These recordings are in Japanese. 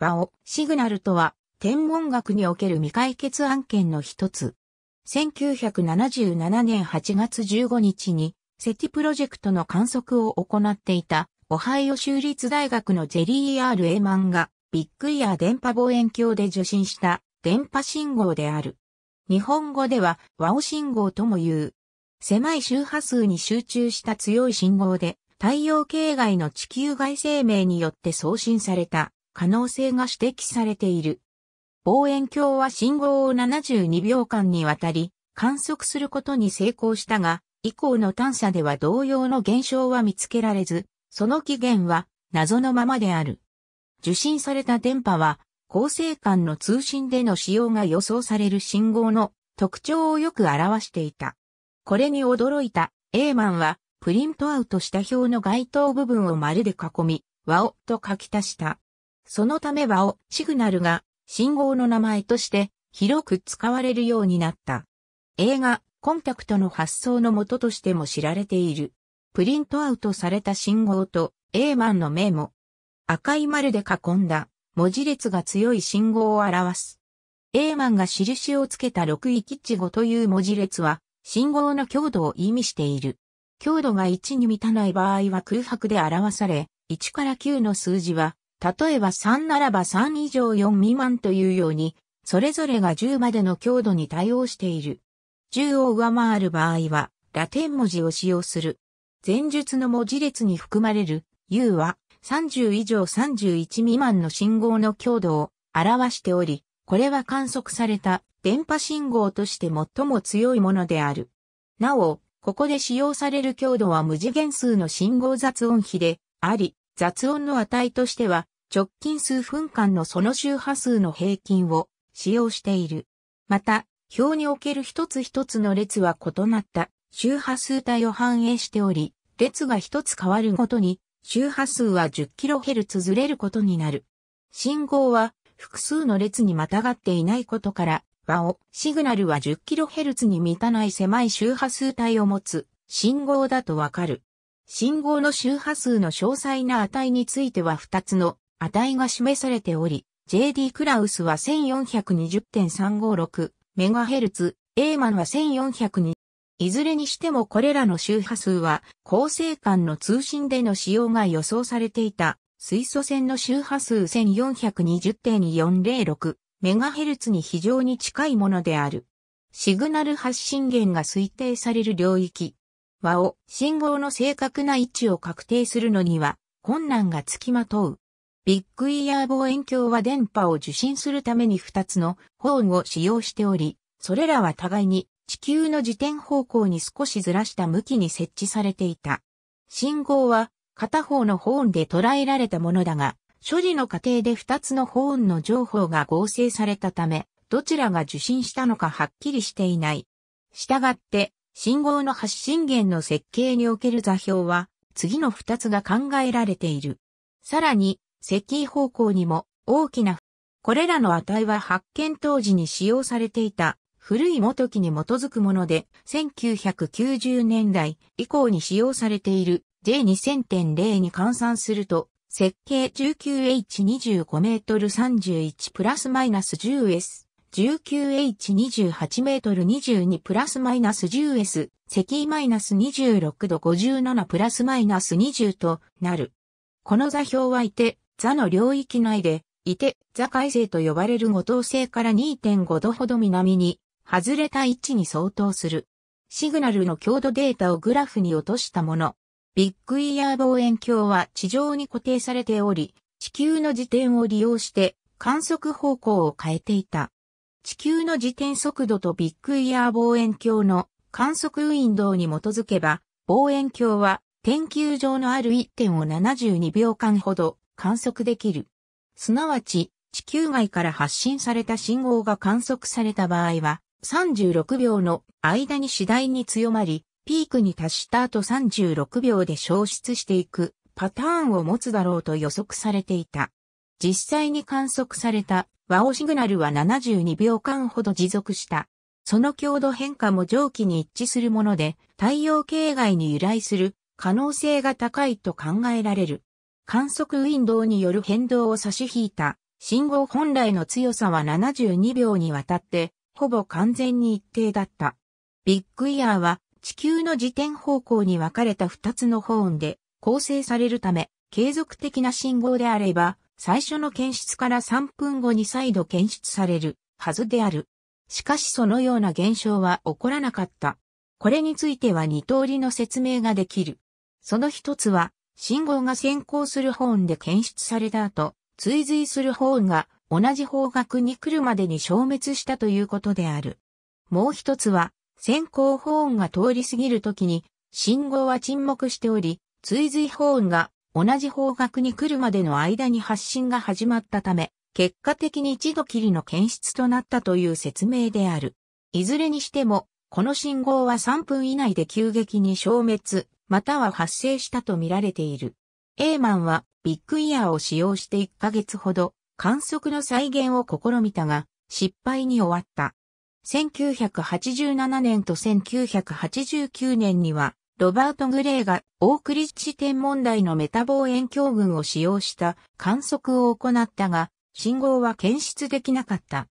ワをシグナルとは、天文学における未解決案件の一つ。1977年8月15日に、セティプロジェクトの観測を行っていた、オハイオ州立大学のジェリー・アール・エマンが、ビッグイヤー電波望遠鏡で受信した電波信号である。日本語では、ワオ信号とも言う。狭い周波数に集中した強い信号で、太陽系外の地球外生命によって送信された可能性が指摘されている。望遠鏡は信号を72秒間にわたり観測することに成功したが、以降の探査では同様の現象は見つけられず、その起源は謎のままである。受信された電波は、構成間の通信での使用が予想される信号の特徴をよく表していた。これに驚いたエーマンは、プリントアウトした表の該当部分を丸で囲み、和をと書き足した。そのため場をシグナルが信号の名前として広く使われるようになった。映画、コンタクトの発想のもととしても知られている。プリントアウトされた信号と、エーマンの名も、赤い丸で囲んだ文字列が強い信号を表す。エーマンが印をつけた6位キッチ語という文字列は、信号の強度を意味している。強度が1に満たない場合は空白で表され、1から9の数字は例えば3ならば3以上4未満というように、それぞれが10までの強度に対応している。10を上回る場合は、ラテン文字を使用する。前述の文字列に含まれる U は30以上31未満の信号の強度を表しており、これは観測された電波信号として最も強いものである。なお、ここで使用される強度は無次元数の信号雑音比であり、雑音の値としては直近数分間のその周波数の平均を使用している。また、表における一つ一つの列は異なった周波数帯を反映しており、列が一つ変わるごとに周波数は 10kHz ずれることになる。信号は複数の列にまたがっていないことから、和をシグナルは 10kHz に満たない狭い周波数帯を持つ信号だとわかる。信号の周波数の詳細な値については2つの値が示されており、J.D. クラウスは 1420.356MHz、エーマンは1420。いずれにしてもこれらの周波数は、構成間の通信での使用が予想されていた、水素線の周波数 1420.406MHz に非常に近いものである。シグナル発信源が推定される領域和を信号の正確な位置を確定するのには困難がつきまとう。ビッグイヤー望遠鏡は電波を受信するために2つのホーンを使用しており、それらは互いに地球の自転方向に少しずらした向きに設置されていた。信号は片方のホーンで捉えられたものだが、処理の過程で2つのホーンの情報が合成されたため、どちらが受信したのかはっきりしていない。したがって、信号の発信源の設計における座標は、次の2つが考えられている。さらに、石方向にも大きな、これらの値は発見当時に使用されていた古い元木に基づくもので、1990年代以降に使用されている J2000.0 に換算すると、設計 19H25 メートル31プラスマイナス 10S、19H28 メートル22プラスマイナス 10S、石マイナス26度57プラスマイナス20となる。この座標はいて、座の領域内で、いて、座海星と呼ばれる五等星から2.5度ほど南に、外れた位置に相当する。シグナルの強度データをグラフに落としたもの。ビッグイヤー望遠鏡は地上に固定されており、地球の自転を利用して観測方向を変えていた。地球の自転速度とビッグイヤー望遠鏡の観測ウィンドウに基づけば、望遠鏡は天球上のある1点を72秒間ほど観測できる。すなわち、地球外から発信された信号が観測された場合は、36秒の間に次第に強まり、ピークに達した後36秒で消失していくパターンを持つだろうと予測されていた。実際に観測されたワオシグナルは72秒間ほど持続した。その強度変化も蒸気に一致するもので、太陽系外に由来する可能性が高いと考えられる。観測ウィンドウによる変動を差し引いた信号本来の強さは72秒にわたってほぼ完全に一定だった。ビッグイヤーは地球の自転方向に分かれた2つのホーンで構成されるため継続的な信号であれば最初の検出から3分後に再度検出されるはずである。しかしそのような現象は起こらなかった。これについては2通りの説明ができる。その一つは信号が先行するホーンで検出された後、追随するホーンが同じ方角に来るまでに消滅したということである。もう一つは、先行ホーンが通り過ぎるときに、信号は沈黙しており、追随ホーンが同じ方角に来るまでの間に発信が始まったため、結果的に一度きりの検出となったという説明である。いずれにしても、この信号は3分以内で急激に消滅、または発生したとみられている。エーマンはビッグイヤーを使用して1ヶ月ほど観測の再現を試みたが失敗に終わった。1987年と1989年にはロバート・グレーがオークリッチ天文台のメタ望遠鏡群を使用した観測を行ったが信号は検出できなかった。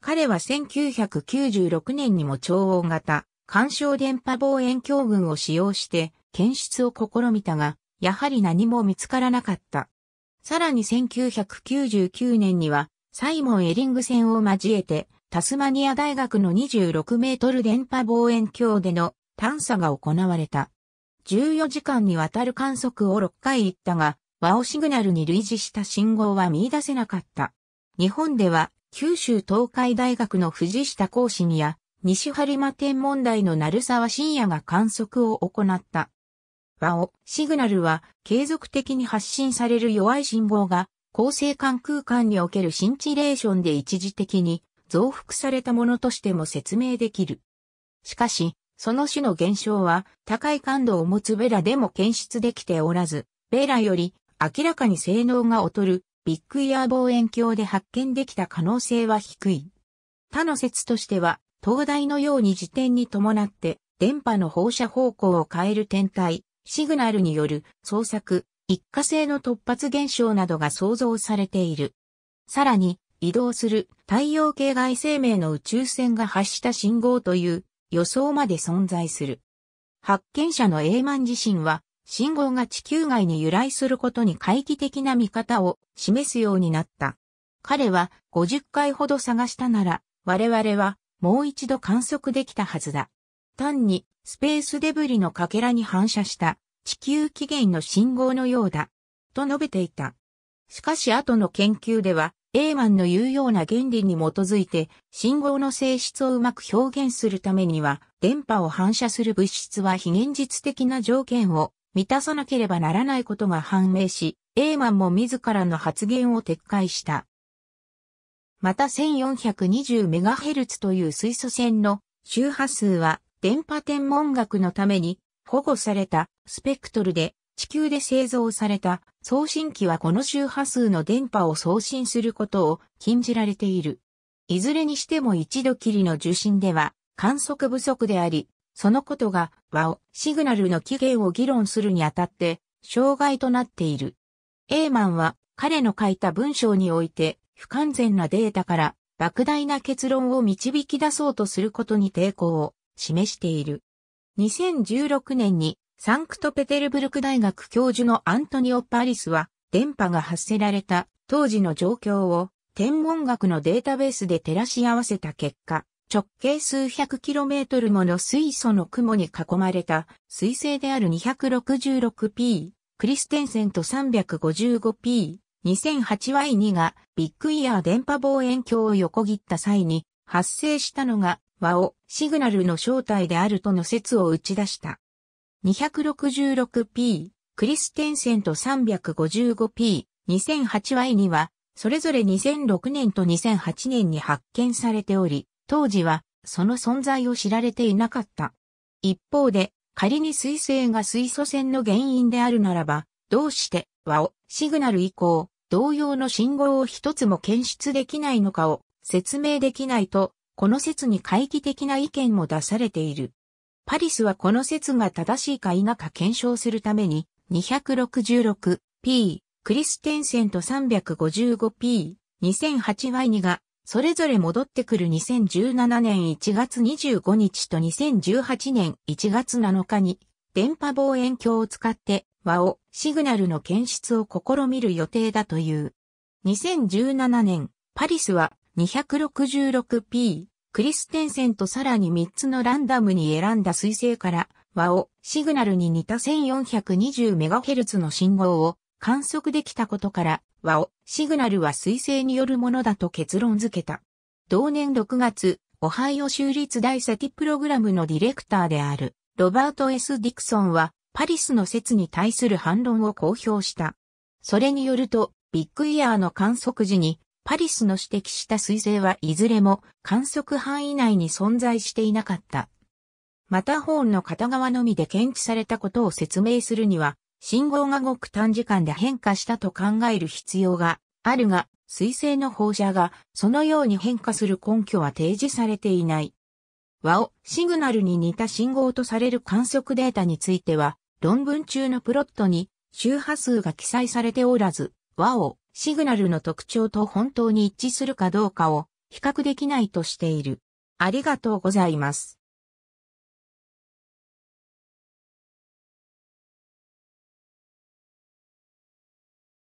彼は1996年にも超大型干渉電波望遠鏡群を使用して検出を試みたが、やはり何も見つからなかった。さらに1999年には、サイモン・エリング戦を交えて、タスマニア大学の26メートル電波望遠鏡での探査が行われた。14時間にわたる観測を6回行ったが、ワオシグナルに類似した信号は見出せなかった。日本では、九州東海大学の藤下講師にや、西播磨天文台の鳴沢深也が観測を行った。和をシグナルは継続的に発信される弱い信号が構成間空間におけるシンチレーションで一時的に増幅されたものとしても説明できる。しかし、その種の現象は高い感度を持つベラでも検出できておらず、ベラより明らかに性能が劣るビッグイヤー望遠鏡で発見できた可能性は低い。他の説としては、灯台のように時点に伴って電波の放射方向を変える天体、シグナルによる創作、一過性の突発現象などが想像されている。さらに、移動する太陽系外生命の宇宙船が発した信号という予想まで存在する。発見者のエーマン自身は、信号が地球外に由来することに回帰的な見方を示すようになった。彼は50回ほど探したなら、我々はもう一度観測できたはずだ。単にスペースデブリのかけらに反射した地球起源の信号のようだ、と述べていた。しかし後の研究では、エーマンの言うような原理に基づいて、信号の性質をうまく表現するためには、電波を反射する物質は非現実的な条件を満たさなければならないことが判明し、エーマンも自らの発言を撤回した。また 1420MHz という水素線の周波数は電波天文学のために保護されたスペクトルで地球で製造された送信機はこの周波数の電波を送信することを禁じられている。いずれにしても一度きりの受信では観測不足であり、そのことが和をシグナルの起源を議論するにあたって障害となっている。エーマンは彼の書いた文章において不完全なデータから莫大な結論を導き出そうとすることに抵抗を示している。2016年にサンクトペテルブルク大学教授のアントニオ・パリスは電波が発せられた当時の状況を天文学のデータベースで照らし合わせた結果、直径数百キロメートルもの水素の雲に囲まれた水星である 266P、クリステンセント 355P、2008Y2 がビッグイヤー電波望遠鏡を横切った際に発生したのが、和をシグナルの正体であるとの説を打ち出した。266p、クリステンセンと 355p、2008y には、それぞれ2006年と2008年に発見されており、当時はその存在を知られていなかった。一方で、仮に水星が水素線の原因であるならば、どうして和をシグナル以降、同様の信号を一つも検出できないのかを説明できないと、この説に回帰的な意見も出されている。パリスはこの説が正しいか否か検証するために、266p、クリステンセンと 355p、2008Y2 が、それぞれ戻ってくる2017年1月25日と2018年1月7日に、電波望遠鏡を使って、和をシグナルの検出を試みる予定だという。2017年、パリスは 266p、クリステンセンとさらに3つのランダムに選んだ彗星から和をシグナルに似た 1420MHz の信号を観測できたことから和をシグナルは彗星によるものだと結論付けた。同年6月、オハイオ州立大セティプログラムのディレクターであるロバート・ S・ ディクソンはパリスの説に対する反論を公表した。それによると、ビッグイヤーの観測時にパリスの指摘した彗星はいずれも観測範囲内に存在していなかった。またホーンの片側のみで検知されたことを説明するには、信号がごく短時間で変化したと考える必要があるが、彗星の放射がそのように変化する根拠は提示されていない。和をシグナルに似た信号とされる観測データについては、論文中のプロットに周波数が記載されておらず、和をシグナルの特徴と本当に一致するかどうかを比較できないとしている。ありがとうございます。